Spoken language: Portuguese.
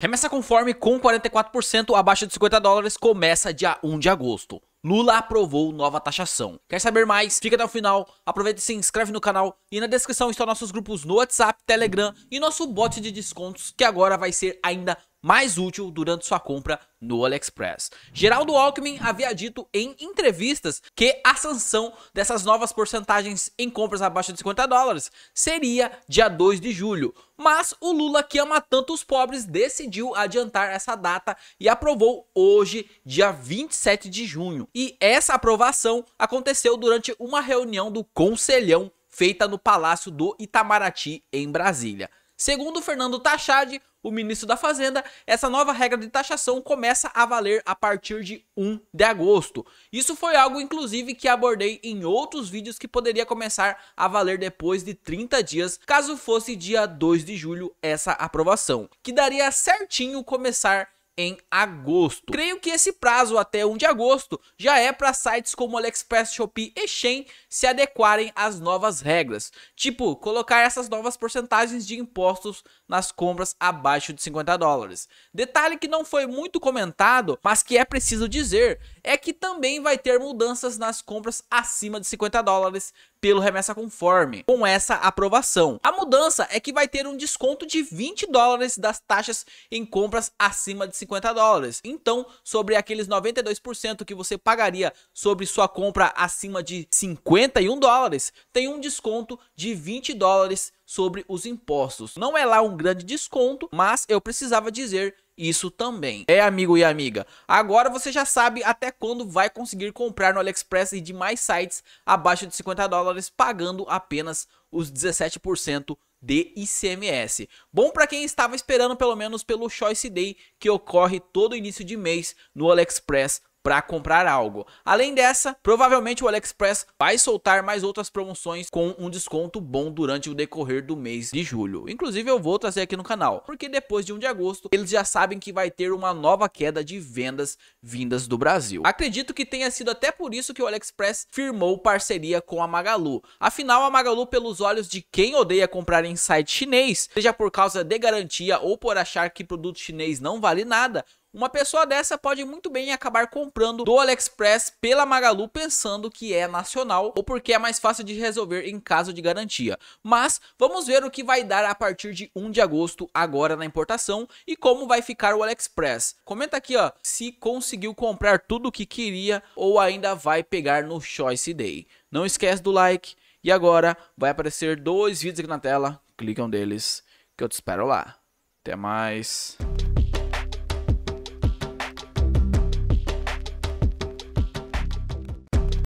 Remessa conforme com 44% abaixo de 50 dólares começa dia 1 de agosto. Lula aprovou nova taxação. Quer saber mais? Fica até o final, aproveita e se inscreve no canal e na descrição estão nossos grupos no WhatsApp, Telegram e nosso bot de descontos que agora vai ser ainda mais útil durante sua compra no AliExpress. Geraldo Alckmin havia dito em entrevistas que a sanção dessas novas porcentagens em compras abaixo de 50 dólares seria dia 2 de julho, mas o Lula, que ama tanto os pobres, decidiu adiantar essa data e aprovou hoje, dia 27 de junho. E essa aprovação aconteceu durante uma reunião do Conselhão feita no Palácio do Itamaraty, em Brasília. Segundo Fernando Tachad, o ministro da Fazenda, essa nova regra de taxação começa a valer a partir de 1 de agosto. Isso foi algo, inclusive, que abordei em outros vídeos que poderia começar a valer depois de 30 dias, caso fosse dia 2 de julho essa aprovação, que daria certinho começar em agosto. Creio que esse prazo até 1 de agosto já é para sites como AliExpress, Shopee e Shein se adequarem às novas regras, tipo colocar essas novas porcentagens de impostos nas compras abaixo de 50 dólares. Detalhe que não foi muito comentado, mas que é preciso dizer, é que também vai ter mudanças nas compras acima de 50 dólares pelo remessa conforme, com essa aprovação. A mudança é que vai ter um desconto de 20 dólares das taxas em compras acima de 50 50 dólares. Então, sobre aqueles 92% que você pagaria sobre sua compra acima de 51 dólares, tem um desconto de 20 dólares sobre os impostos. Não é lá um grande desconto, mas eu precisava dizer isso também. É, amigo e amiga, agora você já sabe até quando vai conseguir comprar no AliExpress e de mais sites abaixo de 50 dólares pagando apenas os 17% de ICMS. Bom para quem estava esperando pelo menos pelo Choice Day que ocorre todo início de mês no AliExpress para comprar algo. Além dessa, provavelmente o AliExpress vai soltar mais outras promoções com um desconto bom durante o decorrer do mês de julho. Inclusive eu vou trazer aqui no canal, porque depois de 1 de agosto eles já sabem que vai ter uma nova queda de vendas vindas do Brasil. Acredito que tenha sido até por isso que o AliExpress firmou parceria com a Magalu. Afinal, a Magalu, pelos olhos de quem odeia comprar em site chinês, seja por causa de garantia ou por achar que produto chinês não vale nada, uma pessoa dessa pode muito bem acabar comprando do AliExpress pela Magalu pensando que é nacional ou porque é mais fácil de resolver em caso de garantia. Mas vamos ver o que vai dar a partir de 1 de agosto agora na importação e como vai ficar o AliExpress. Comenta aqui ó, se conseguiu comprar tudo o que queria ou ainda vai pegar no Choice Day. Não esquece do like e agora vai aparecer dois vídeos aqui na tela, clicam um deles que eu te espero lá. Até mais.